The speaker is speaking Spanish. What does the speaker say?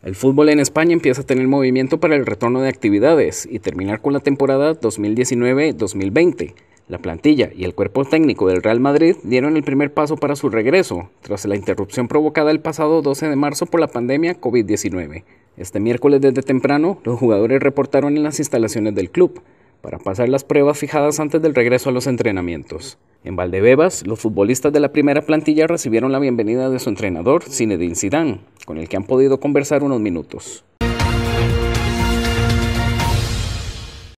El fútbol en España empieza a tener movimiento para el retorno de actividades y terminar con la temporada 2019-2020. La plantilla y el cuerpo técnico del Real Madrid dieron el primer paso para su regreso, tras la interrupción provocada el pasado 12 de marzo por la pandemia COVID-19. Este miércoles desde temprano, los jugadores reportaron en las instalaciones del club para pasar las pruebas fijadas antes del regreso a los entrenamientos. En Valdebebas, los futbolistas de la primera plantilla recibieron la bienvenida de su entrenador, Zinedine Zidane, con el que han podido conversar unos minutos.